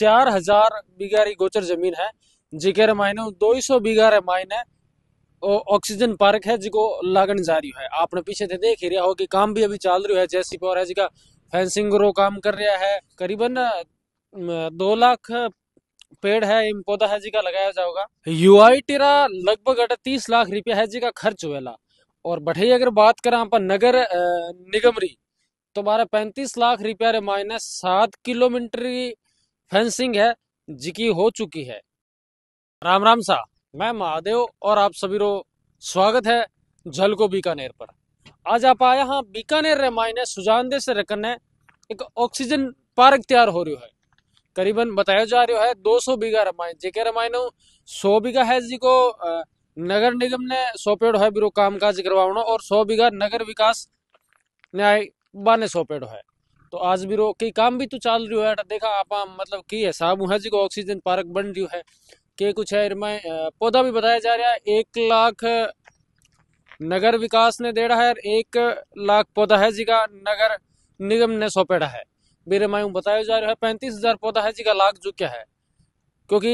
चार हजार बीघा गोचर जमीन है जिके मायने दो सौ बीघा रे मायने ऑक्सीजन पार्क है जिको लागन जा रही है आपने पीछे थे देख ही रहा हो कि काम भी अभी चल रही है जैसी पॉर है जिका फेंसिंग रो काम कर रहा है करीबन दो लाख पेड़ है इम पौधा है जिका लगाया जाओगा यूआईटी रा लगभग अड़तीस लाख रुपया है जिका खर्च हुआ और बठई अगर बात करें आप नगर निगम री तो बारह पैंतीस लाख रुपया रे मायने सात किलोमीटर फेंसिंग है जिकी हो चुकी है राम राम सा मैं महादेव और आप सभी रो स्वागत है जल को बीकानेर पर आज आप आया हाँ बीकानेर रे मायने दे से रखने एक ऑक्सीजन पार्क तैयार हो रही है करीबन बताया जा रहा है 200 बीघा रामायण जेके रामायण सौ बीघा है जी को नगर निगम ने सौंपेड़ है काम कामकाज करवाना और 100 बीघा नगर विकास न्याय बाने सौंपेड़ है तो आज भी रो कई काम भी तो चल रही है देखा आप मतलब की हिसाब हुआ जी को ऑक्सीजन पार्क बन रही है के कुछ है इनमें पौधा भी बताया जा रहा है एक लाख नगर विकास ने रहा है एक लाख पौधा है जी का नगर निगम ने सौंपेड़ा है मेरे मायू बताया जा रहा है पैंतीस हजार पौधा है जी लाख लाग क्या है क्योंकि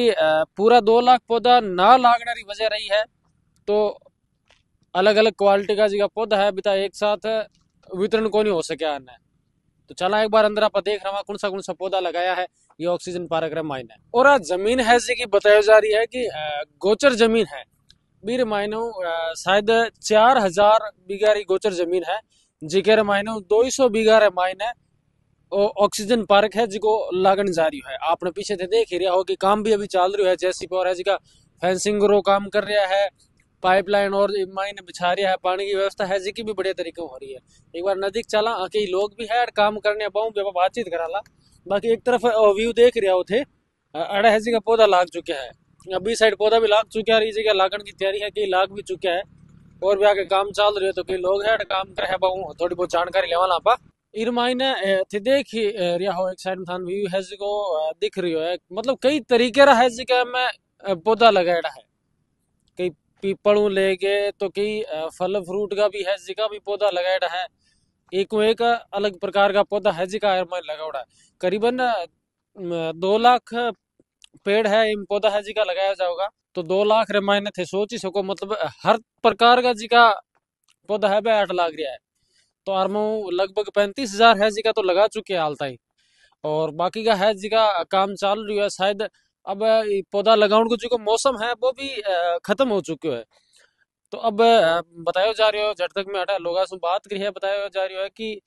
पूरा दो लाख पौधा ना लागने की वजह रही है तो अलग अलग क्वालिटी का जी का पौधा है बिता एक साथ वितरण को नहीं हो सके आने तो चला एक बार अंदर आप देख रहा कौन सा कौन सा पौधा लगाया है ये ऑक्सीजन पार्क माइन है और आज जमीन है जैसे की बताया जा रही है कि गोचर जमीन है बीर मायनो शायद चार हजार बीघा गोचर जमीन है जिकेर मायनो दो सौ रे माइन है ऑक्सीजन पार्क है जिको लागन जा रही है आपने पीछे थे देख ही रहा हो कि काम भी अभी चल रही है जैसी पौर है जिका फेंसिंग रो काम कर रहा है पाइपलाइन और माइन बिछा रहा है पानी की व्यवस्था है जिकी भी बढ़िया तरीके हो रही है एक बार नजदीक चला कई लोग भी है और काम करने पाऊँ बातचीत करा ला बाकी एक तरफ व्यू देख रहा हो थे अड़ा है का पौधा लाग चुका है अभी साइड पौधा भी लाग चुका है इसी का लागन की तैयारी है कई लाग भी चुका है और भी आगे काम चल रहे है तो कई लोग है काम कर है पाऊँ थोड़ी बहुत जानकारी लेवा ला पा इन मायने थे देख ही रहा हो एक साइड में थान व्यू है जी को दिख रही हो मतलब कई तरीके रहा है जी का मैं पौधा लगाया है कई पीपड़ों ले गए तो कई फल फ्रूट का भी है जिका भी पौधा लगाया है एक एक अलग प्रकार का पौधा है जिका मैं लगावड़ा है करीबन दो लाख पेड़ है इन पौधा है जिका लगाया जाओगा तो दो लाख रे मायने थे सोच ही सको मतलब हर प्रकार का जिका पौधा है वह आठ लाख रहा है तो आरमो लगभग पैंतीस हजार है जिका तो लगा चुके हैं हाल तक और बाकी का है जिका काम चालू रही है शायद अब पौधा लगाउन को जो मौसम है वो भी खत्म हो चुके है तो अब बताया जा रहा है जट तक में हटा लोग बात करी है बताया जा रहा है कि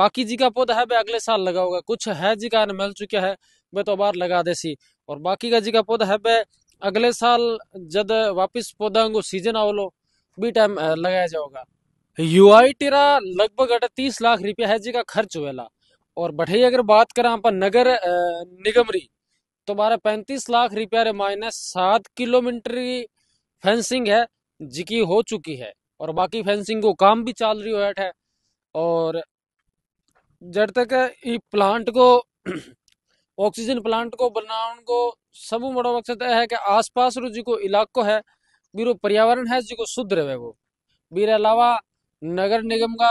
बाकी जी का पौधा है वे अगले साल लगा होगा कुछ है जी का मिल चुका है वे तो बार लगा देसी और बाकी का जी का पौधा है वे अगले साल जब वापिस पौधा को सीजन आवलो भी टाइम लगाया जाओगा यू टीरा लगभग अठा तीस लाख रुपया है जी का खर्च हुएला और बठई अगर बात करा अपन नगर निगम री तुम्हारा पैंतीस लाख रुपया रे माइनस सात किलोमीटर की फेंसिंग है जिकी हो चुकी है और बाकी फेंसिंग को काम भी चल रही हो है और जब तक ये प्लांट को ऑक्सीजन प्लांट को बनाने को सब बड़ा मकसद है कि आसपास रो जो इलाको है बीरो पर्यावरण है जो शुद्ध रहे वो बीर अलावा नगर निगम का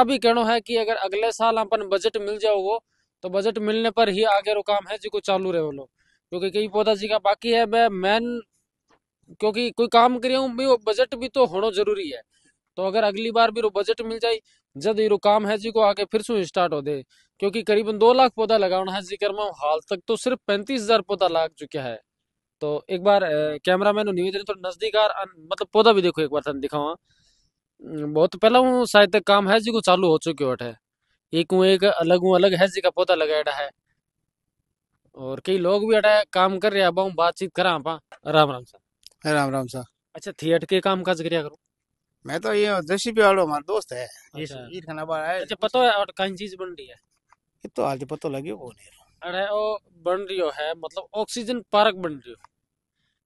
अभी कहना है कि अगर अगले साल अपन बजट मिल जाओगो तो बजट मिलने पर ही आगे रो काम है जी को चालू रहे वो लोग क्योंकि कई पौधा जी का बाकी है मैं मैन क्योंकि कोई काम करिए भी बजट भी तो होना जरूरी है तो अगर अगली बार भी रो बजट मिल जाए जब ये काम है जी को आके फिर से स्टार्ट हो दे क्योंकि करीबन दो लाख पौधा लगाना है जिक्र में हाल तक तो सिर्फ पैंतीस हजार पौधा लग चुका है तो एक बार कैमरा मैन निवेदन तो नजदीक आ मतलब पौधा भी देखो एक बार तुम दिखावा हाँ। बहुत पहला शायद काम है जी को चालू हो चुके है एक हूँ एक अलग हूँ अलग हैजी का पौधा लगाया है और कई लोग भी अटा काम कर रहे हैं अब बातचीत करा आप हाँ। राम राम सा राम राम सा अच्छा थिएटर के काम काज करिया करो मैं तो ये जेसीबी वालो हमारा दोस्त अच्छा। है अच्छा। अच्छा पता है और कौन चीज बन रही है ये तो आज पता लगी वो नहीं अरे ओ बन रही है मतलब ऑक्सीजन पार्क बन रही हो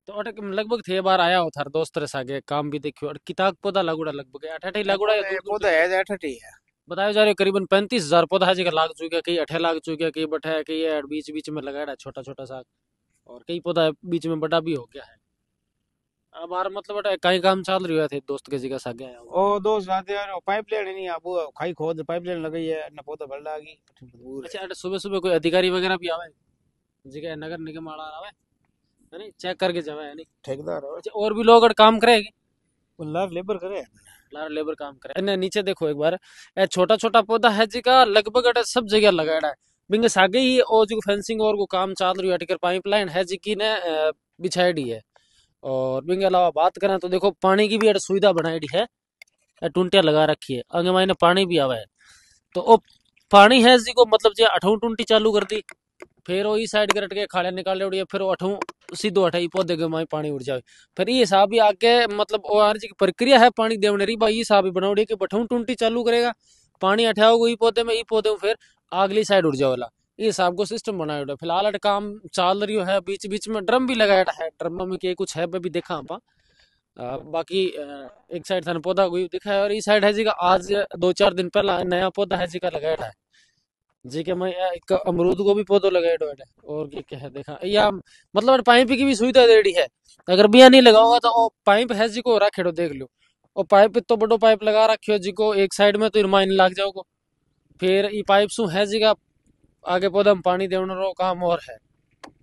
तो अटक लगभग थे बार आया हो थार दोस्त रे सागे काम भी देखियो और किताब पौधा लगुड़ा लगभग अठठी लगुड़ा पौधा है अठठी है बताया जा रहा है करीबन पैंतीस हजार पौधा जगह लाग चुके है कई अठे लाग चुके है कई बठे है कई है बीच बीच में लगाया है छोटा छोटा सा और कई पौधा बीच में बड़ा भी हो गया है अब हमारा मतलब अटे कई काम चल रही थे दोस्त के जगह सागे गया ओ दोस्त जाते यार पाइप लेने नहीं आप खाई खोद पाइप लेने लगाई है ना पौधा भर लागी अच्छा अटे सुबह सुबह कोई अधिकारी वगैरह भी आवे जगह नगर निगम वाला आवे है नहीं चेक करके जावे है नहीं ठेकेदार और अच्छा, भी लोग काम करेगी लार लेबर करे लार लेबर काम करे इन्हें नीचे देखो एक बार ए छोटा छोटा पौधा है जी का लगभग अटे सब जगह लगाया बिंग सागे ही और जो फेंसिंग और को काम चाल रही है पाइप लाइन है जी की ने बिछाएड़ी है और बिंग अलावा बात करें तो देखो पानी की भी अटे सुविधा बनाएड़ी है टूंटिया लगा रखी है आगे मायने पानी भी आवा है तो ओ पानी है जी को मतलब जी अठों टूंटी चालू कर दी फिर वो इस साइड के रटके खाड़े निकाल रही है फिर अठों सीधो अठाई पौधे के माई पानी उड़ जाए फिर ये हिसाब ही आके मतलब और जी प्रक्रिया है पानी देवने रही भाई ये हिसाब ही बनावड़ी कि बठाऊ टूंटी चालू करेगा पानी हटाओगे ये पौधे में ये पौधे में फिर अगली साइड उड़ वाला ये हिसाब को सिस्टम बनाया उठा फिलहाल अट काम चल रही है बीच बीच में ड्रम भी लगाया है ड्रम में क्या कुछ है भी देखा आप बाकी एक साइड थाने पौधा दिखा है और इस साइड है जी का आज दो चार दिन पहला नया पौधा है जी का लगाया है जी के मैं एक अमरूद को भी पौधो लगाएडो है और की क्या है देखा या मतलब पाइप की भी सुविधा देड़ी है अगर बिया नहीं लगाऊंगा तो वो पाइप है जी को राखेड़ो देख लो और पाइप तो बड़ो पाइप लगा रखियो जी को एक साइड में तो इरमाइन लाग जाओगे फिर ये पाइप सु है जी का आगे पौधा में पानी देने रो काम और है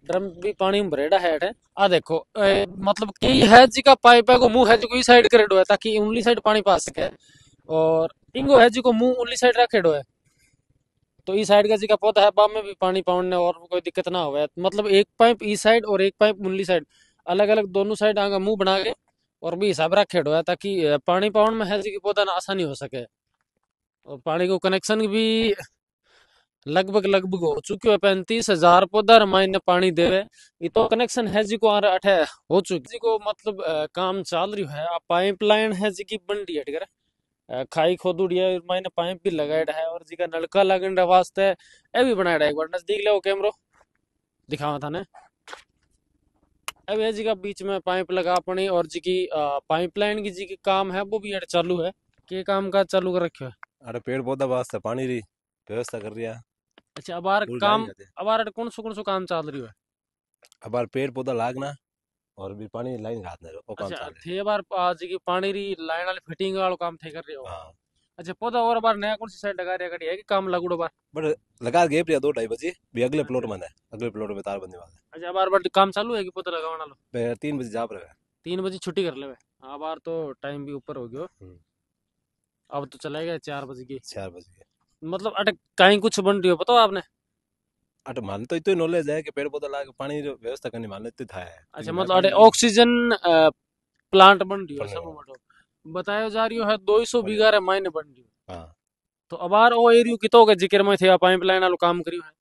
ड्रम भी पानी में भरेड़ा है आ देखो ए, मतलब कई है जी का पाइप है को मुंह है जी को साइड करेडो है ताकि उंगली साइड पानी पा सके और इंगो है जी को मुंह उंगली साइड रखेडो है तो इस साइड का का पौधा है बाम में भी पानी पाने और कोई दिक्कत ना हो मतलब एक पाइप इस साइड और एक पाइप मुंडली साइड अलग अलग दोनों साइड आगे मुंह बना के और भी हिसाब रखेड़ है ताकि पानी पावन में है जी पौधा ना आसानी हो सके और पानी को कनेक्शन भी लगभग लगभग हो चुके है पैंतीस हजार पौधा ने पानी देवे ये तो कनेक्शन है जी को अठे हो चुकी जी को मतलब काम चल रही है पाइप लाइन है जी की बन रही हटकर खाई खोदूड़ी है मायने पाइप भी लगाएड़ा है और जी का नलका लागण वास्ते ए भी बनाएड़ा है एक बार नजदीक ले कैमरो दिखावा थाने अब ये जी का बीच में पाइप लगा अपनी और जी की पाइपलाइन की जी की काम है वो भी यार चालू है के काम का चालू कर रखे है अरे पेड़ पौधा वास्ते पानी री व्यवस्था कर रिया अच्छा अबार काम अबार कौन सो कौन सो काम चल रही है अच्छा, अबार पेड़ पौधा लागना और भी पानी की लाइन घात ओ काम अच्छा थे बार आज की पानी री लाइन वाली फिटिंग वाला काम थे कर रहे हो हां अच्छा पौधा तो और बार नया कौन सी साइड लगा रहे है कि काम लगुड़ो बार बट लगा गए प्रिया दो ढाई बजे भी अगले प्लॉट हाँ। में है अगले प्लॉट में तार बनने वाला अच्छा बार बार काम चालू है कि पौधा तो लगावाना लो तीन बजे जा रहा है तीन बजे छुट्टी कर लेवे हाँ बार तो टाइम भी ऊपर हो गयो हम्म। अब तो चला गया चार बजे के चार बजे मतलब अटक कहीं कुछ बन रही हो पता आपने अट मान तो इतो नॉलेज है कि पेड़ पौधा लाग पानी रो व्यवस्था करनी मान तो था है अच्छा मतलब अटे ऑक्सीजन प्लांट बन रियो सब बटो मतलब। बताया जा रियो है 200 बीघा रे मायने बन रियो हां तो अबार ओ एरियो कितो के जिक्र में थे पाइपलाइन आलो काम करियो है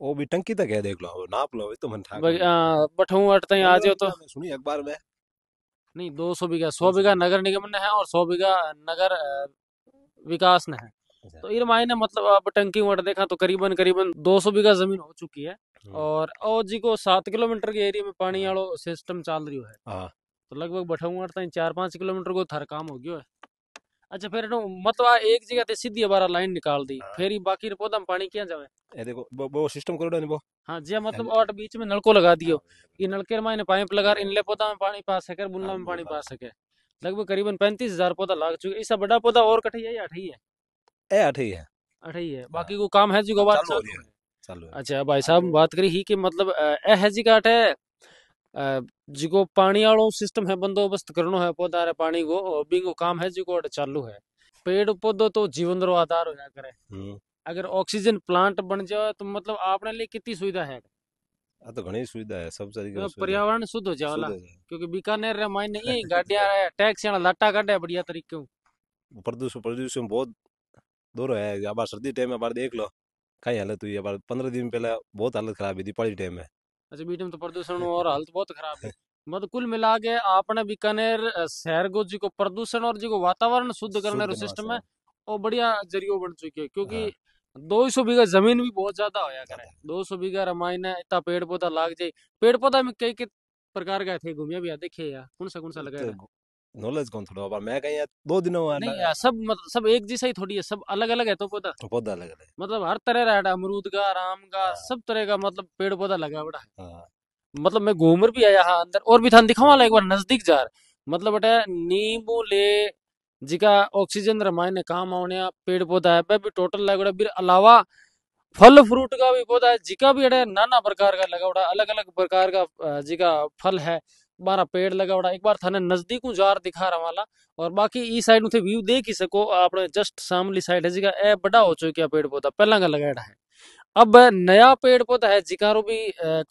ओ भी टंकी तक है देख लो नाप लो तो मन था बठू अट तई आ जाओ तो सुनी अखबार में नहीं 200 बीघा 100 बीघा नगर निगम ने है और 100 बीघा नगर विकास ने है अच्छा। तो इरमाई ने मतलब आप टंकी वट देखा तो करीबन करीबन 200 बीघा जमीन हो चुकी है हम्म। और ओ जी को सात किलोमीटर के एरिया में पानी वालो सिस्टम चल रही है हाँ। तो लगभग बठाऊंगा चार पांच किलोमीटर को थर काम हो गया है अच्छा फिर मतलब एक जगह ते सीधी बारह लाइन निकाल दी हाँ। फिर बाकी पौधा में पानी किया जाए ये देखो वो, वो सिस्टम करोड़ा वो हां हाँ मतलब जी मतलब और बीच में नलको लगा दियो ये नलके में पाइप लगा इनले पौधा में पानी पा सके बुनला में पानी पा सके लगभग करीबन पैंतीस हजार पौधा लाग चुके इससे बड़ा पौधा और कठी है या ठीक है अठ ही है अठ ही है हाँ। बाकी को काम है जी को बात चालू अच्छा भाई हाँ साहब बात करी ही कि मतलब ए है जी का अठ है जी को पानी वालों सिस्टम है बंदोबस्त करनो है पौधा रे पानी को बी को काम है जी को चालू है पेड़ पौधो तो जीवन रो आधार हो करे हम्म। अगर ऑक्सीजन प्लांट बन जाए तो मतलब आपने लिए कितनी सुविधा है आ तो घनी सुविधा है सब तरीके तो पर्यावरण शुद्ध हो जाए क्योंकि बीकानेर रे मायने ये गाड़िया टैक्सी वाला लाटा काटे बढ़िया तरीके प्रदूषण प्रदूषण बहुत दौरो है अब सर्दी टाइम है बार देख लो कई हालत हुई है बार पंद्रह दिन पहले बहुत हालत खराब है दीपावली टाइम में अच्छा बीच में तो प्रदूषण और हालत बहुत खराब है मतलब कुल मिला के आपने बीकानेर शहर को जी को प्रदूषण और जी को वातावरण शुद्ध करने और सिस्टम है और बढ़िया जरियो बन चुकी है क्योंकि हाँ। दो सौ बीघा जमीन भी बहुत ज्यादा होया करे दो सौ बीघा रामायण है इतना पेड़ पौधा लाग जाए पेड़ पौधा में कई कई प्रकार का थे घूमिया भी देखिए यार कौन सा कौन सा लगाया तो नॉलेज कौन थोड़ा बार मैं कहीं दो दिनों नहीं यार सब मतलब सब एक जैसा ही थोड़ी है सब अलग अलग तो है तो पौधा तो पौधा अलग अलग मतलब हर तरह का अमरूद का आम का हाँ। सब तरह का मतलब पेड़ पौधा लगा बड़ा हाँ। मतलब मैं घूमर भी आया हाँ अंदर और भी थान दिखावा एक बार नजदीक जा रहा मतलब बटे नींबू ले जिका ऑक्सीजन ने काम आने पेड़ पौधा है भी टोटल लगावड़ा फिर अलावा फल फ्रूट का भी पौधा है जिका भी नाना प्रकार का लगावड़ा अलग अलग प्रकार का जिका फल है बारा पेड़ लगावड़ा एक बार थाने नजदीकू जार दिखा रहा वाला और बाकी ई साइड उसे व्यू देख ही सको आपने जस्ट सामली साइड है जिका ए बड़ा हो चुका पेड़ पौधा पहला का लगाया है अब नया पेड़ पौधा है जिकारो भी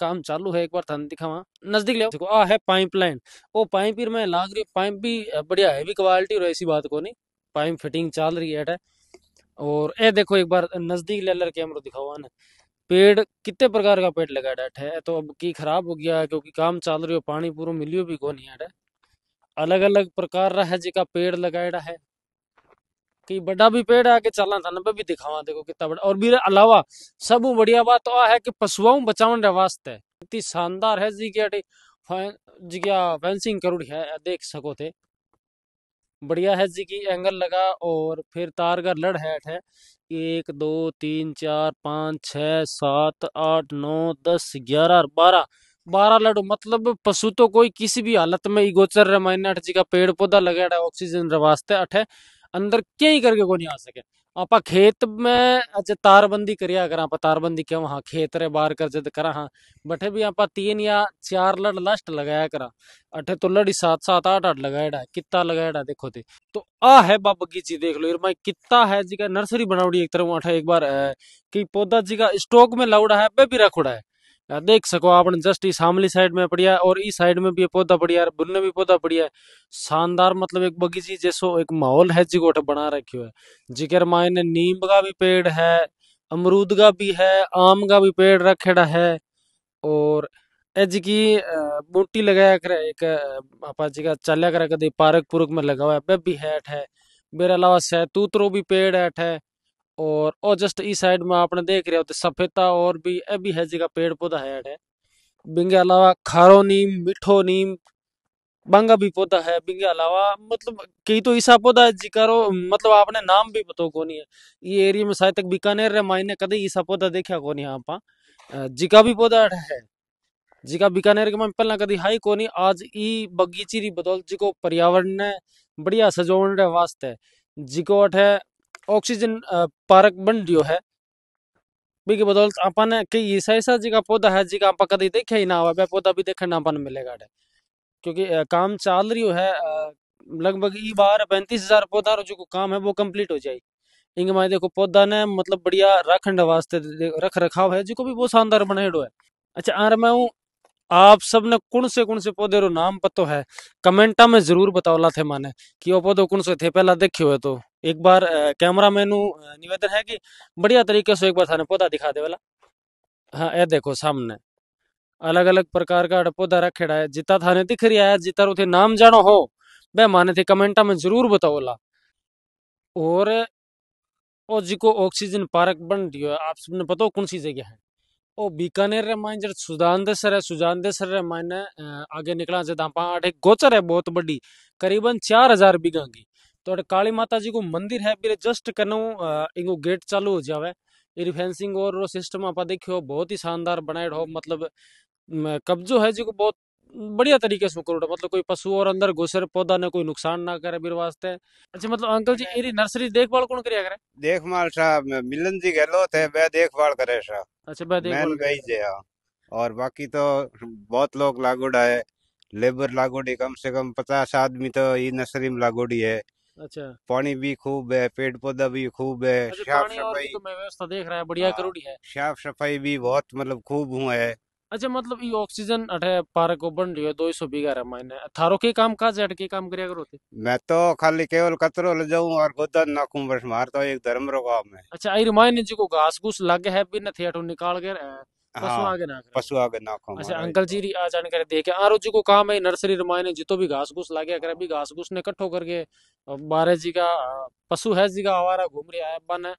काम चालू है एक बार थाने दिखावा नजदीक ले देखो आ है पाइप लाइन वो पाइप मैं लाग रही पाइप भी बढ़िया हैवी क्वालिटी और ऐसी बात को नहीं पाइप फिटिंग चल रही है और ए देखो एक बार नजदीक ले लर कैमरा दिखावा ना पेड़ कितने प्रकार का पेड़ लगाड़ा है तो अब की खराब हो गया है क्योंकि काम चल रही हो पानी पूरा मिलियो भी कौन नहीं अटे अलग अलग प्रकार रहा है जिका पेड़ लगाया है कि बड़ा भी पेड़ आके चलना था ना भी दिखावा देखो कितना बड़ा और भी अलावा सब बढ़िया बात तो है कि पशुओं बचावन रे वास्ते इतनी शानदार है जी की जी क्या फेंसिंग करूड़ी है देख सको थे बढ़िया है जी की एंगल लगा और फिर तार का लड़ हैट है एक दो तीन चार पाँच छ सात आठ नौ दस ग्यारह बारह बारह लड़ो मतलब पशु तो कोई किसी भी हालत में इगोचर रामायण जी का पेड़ पौधा लगे ऑक्सीजन रास्ते अठे अंदर कहीं करके को नहीं आ सके आप खेत में अच्छे तारबंदी करिया करा आप तारबंदी क्यों हाँ खेत रे बार कर जद करा हाँ बठे भी आप तीन या चार लड़ लास्ट लगाया करा अठे तो लड़ी सात सात आठ आठ लगाया कितना लगाया देखो ते तो आ है बा बगीची देख लो ये मैं कितना है जी का नर्सरी बनाउड़ी एक तरह अठे एक बार की कि पौधा जी का स्टॉक में लाउड़ा है बे भी रखोड़ा है देख सको आपने जस्ट इस सामली साइड में पड़िया और इस साइड में भी पौधा पड़िया है बुन्ने भी पौधा पड़िया है शानदार मतलब एक बगीची जैसो एक माहौल है जी गोठ बना रखियो है जिकर मायने नीम का भी पेड़ है अमरूद का भी है आम का भी पेड़ रखेड़ा है और जी की बूटी लगाया कर एक आपा जी का चलिया कर कदी पार्क पुरक में लगा हुआ है भी हैठ है मेरे अलावा सैतूतरो भी पेड़ हैठ है और ओ जस्ट ई साइड में आपने देख रहे हो तो सफेता और भी ए भी है जगह पेड़ पौधा है बिंगे अलावा खारो नीम मिठो नीम बांगा भी पौधा है बिंगे अलावा मतलब कई तो ऐसा पौधा है जिकारो मतलब आपने नाम भी पतो को नहीं है ये एरिया में शायद तक बीकानेर रे मायने कदे ऐसा पौधा देखा को नहीं आप हाँ? जिका भी पौधा है जिका बीकानेर के मैं पहला कदी हाई कोनी आज ई बगीची री बदौलत जिको पर्यावरण ने बढ़िया सजोण रे वास्ते जिको अठे ऑक्सीजन पार्क बन रियो है बीके बदौलत अपन कई ऐसा ऐसा जगह पौधा है जी आप कभी देखे ही ना वह पौधा भी देखने अपन मिलेगा क्योंकि काम चल रही है लगभग ई बार पैंतीस हजार पौधा जो को काम है वो कंप्लीट हो जाए इंग माए देखो पौधा ने मतलब बढ़िया रखने वास्ते रख रखाव है जिको भी बहुत शानदार बनाएडो है अच्छा आर मैं हूँ आप सब ने कौन से कौन से पौधे रो नाम पतो है कमेंटा में जरूर बताओला थे माने कि वो पौधो कौन से थे पहला देखे हुए तो एक बार कैमरा मैन निवेदन है कि बढ़िया तरीके से एक बार थाने पौधा दिखा दे वाला हाँ ये देखो सामने अलग अलग प्रकार का पौधा रखेड़ा है जिता थाने दिख रहा है जिता उसे नाम जानो हो वह माने थे कमेंटा में जरूर बताओ ला और ओ जी को ऑक्सीजन पार्क बन रही है आप सबने पता हो कौन सी जगह है ओ बीकानेर रे माइन जर देसर है देसर रे माइन आगे निकला जदा आठ एक गोचर है बहुत बड़ी करीबन चार हजार बीघा की तो अटे काली माता जी को मंदिर है बिरे जस्ट कनु इंगो गेट चालू हो जावे इरी फेंसिंग और रो सिस्टम आप देखियो बहुत ही शानदार बनाए हो मतलब कब्जो है जी को बहुत बढ़िया तरीके से करो मतलब कोई पशु और अंदर घुसर पौधा ने कोई नुकसान ना करे बिर वास्ते अच्छा मतलब अंकल जी एरी नर्सरी देखभाल कौन करिया करे देखभाल साहब मिलन जी गेलो थे वे देखभाल करे साहब अच्छा वह देखभाल गई हाँ। और बाकी तो बहुत लोग लागोड़ा है लेबर लागोड़ी कम से कम पचास आदमी तो ये नर्सरी में लागोड़ी है अच्छा पानी भी खूब है पेड़ पौधा भी खूब है अच्छा, साफ सफाई तो व्यवस्था देख रहा है बढ़िया हाँ, करोड़ी है साफ सफाई भी बहुत मतलब खूब हुआ है अच्छा मतलब ये ऑक्सीजन अठे पार्क को बन रही है दो सौ बीघा रे मैंने थारो के काम काज अटके काम करिया करो थे मैं तो खाली केवल कतरो ले जाऊं और गोदा नाखूं बस मारता तो एक धर्म रो काम है अच्छा आई मायने जी को घास घूस लग है बिना थे निकाल के हाँ, पशुआ के नाखो अच्छा अंकल तो। जी आ जानकारी दे आरो जी को काम है नर्सरी रमाने जितो भी घास घूस लागे अगर अभी घास घूस ने इकट्ठो करके बारह जी का पशु है जी का आवारा घूम रही है बन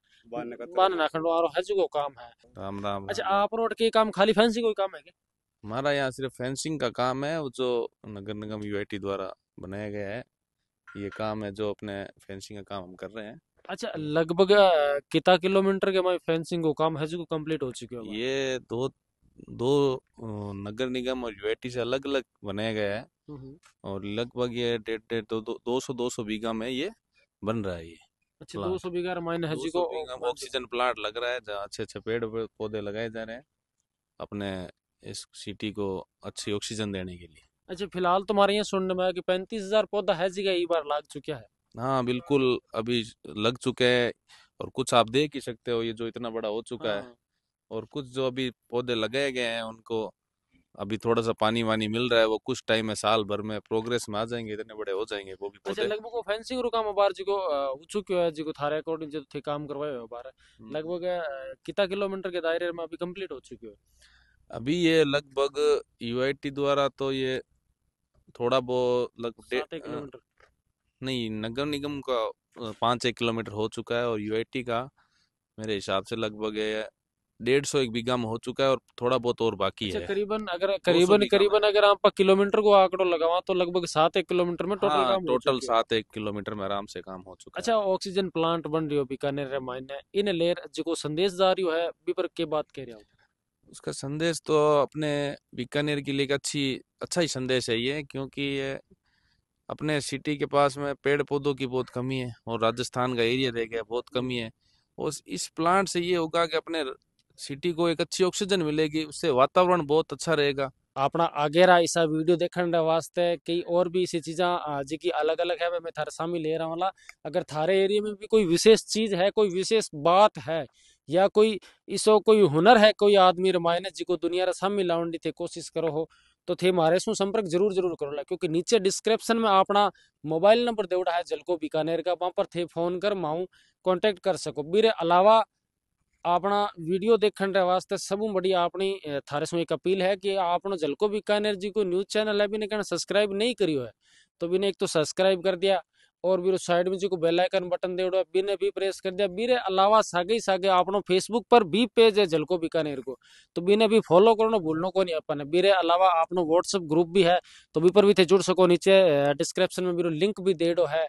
बन नाखंडो आरो है जी को काम है राम राम अच्छा आप रोड के काम खाली फेंसिंग कोई काम है क्या हमारा यहाँ सिर्फ फेंसिंग का काम है जो नगर निगम यूआईटी द्वारा बनाया गया है ये काम है जो अपने फेंसिंग का काम हम कर रहे हैं अच्छा लगभग कितना किलोमीटर के माय फेंसिंग को काम है जो कंप्लीट हो चुके हो ये दो दो नगर निगम और यूएटी से अलग अलग बनाया गया है हम्म, हम्म। और लगभग ये डेढ़ डेढ़ दो दो सौ दो सौ बीघा में ये बन रहा है ये अच्छा दो सौ बीघा मायने है जी को ऑक्सीजन प्लांट लग रहा है जहाँ अच्छे अच्छे पेड़ पौधे लगाए जा रहे हैं अपने इस सिटी को अच्छी ऑक्सीजन देने के लिए अच्छा फिलहाल तुम्हारे यहाँ सुनने में आया कि पैंतीस हजार पौधा है जी का एक बार लाग चुका है हाँ बिल्कुल अभी लग चुके हैं और कुछ आप देख ही सकते हो ये जो इतना बड़ा हो चुका हाँ। है और कुछ जो अभी पौधे लगाए गए हैं उनको अभी थोड़ा सा पानी वानी मिल रहा है वो कुछ टाइम है साल भर में प्रोग्रेस में आ जाएंगे इतने बड़े हो जाएंगे वो भी अच्छा लगभग फेंसिंग रो काम बार जी को उचु है जी को थारे अकॉर्डिंग जो थे काम करवाए हो बार लगभग कितना किलोमीटर के दायरे में अभी कंप्लीट हो चुके हो अभी ये लगभग यूआईटी द्वारा तो ये थोड़ा बहुत लग किलोमीटर नहीं नगर निगम का पाँच एक किलोमीटर हो चुका है और यूआईटी का मेरे हिसाब से लगभग डेढ़ सौ एक बीघा में हो चुका है और थोड़ा बहुत और बाकी अच्छा, है करीबन अगर करीबन करीबन अगर आप किलोमीटर को आंकड़ों लगावा तो लगभग सात एक किलोमीटर में टोटल हाँ, काम टोटल सात एक किलोमीटर में आराम से काम हो चुका अच्छा ऑक्सीजन प्लांट बन रही हो बीकानेर रे मायने इन लेर जो संदेश जा रही है बीपर के बात कह रहा हूँ उसका संदेश तो अपने बीकानेर के लिए अच्छी अच्छा ही संदेश है ये क्योंकि अपने सिटी के पास में पेड़ पौधों की बहुत कमी है और राजस्थान का एरिया रह गया बहुत कमी है और इस प्लांट से ये होगा कि अपने सिटी को एक अच्छी ऑक्सीजन मिलेगी उससे वातावरण बहुत अच्छा रहेगा अपना आगे रहा ऐसा वीडियो देखने वास्ते कई और भी ऐसी चीज़ा जी की अलग अलग है मैं थारे सामने ले रहा हूँ अगर थारे एरिया में भी कोई विशेष चीज़ है कोई विशेष बात है या कोई इसो कोई हुनर है कोई आदमी रामायण जी को दुनिया रामी सामने थे कोशिश करो हो तो थे मारे શું संपर्क जरूर जरूर करो ला क्योंकि नीचे डिस्क्रिप्शन में अपना मोबाइल नंबर दे उड़ा है जलको बीकानेर का वहाँ पर थे फोन कर माऊ कॉन्टेक्ट कर सको बीरे अलावा अपना वीडियो देखने के वास्ते सब बड़ी अपनी थारे से एक अपील है कि आपनो जलको बीकानेर जी को न्यूज़ चैनल है भी ने सब्सक्राइब नहीं करी हो तो भी ने एक तो सब्सक्राइब कर दिया और बीरो साइड में जी को बेल आइकन बटन देवड़ो बिने भी प्रेस कर दिया बीरे अलावा सागे ही सागे आपनो फेसबुक पर भी पेज है झलको बीकानेर को तो बिने भी फॉलो करनो भूलनो को नहीं अपन बीरे अलावा आपनो व्हाट्सएप ग्रुप भी है तो बी पर भी थे जुड़ सको नीचे डिस्क्रिप्शन में बीरो लिंक भी देड़ो है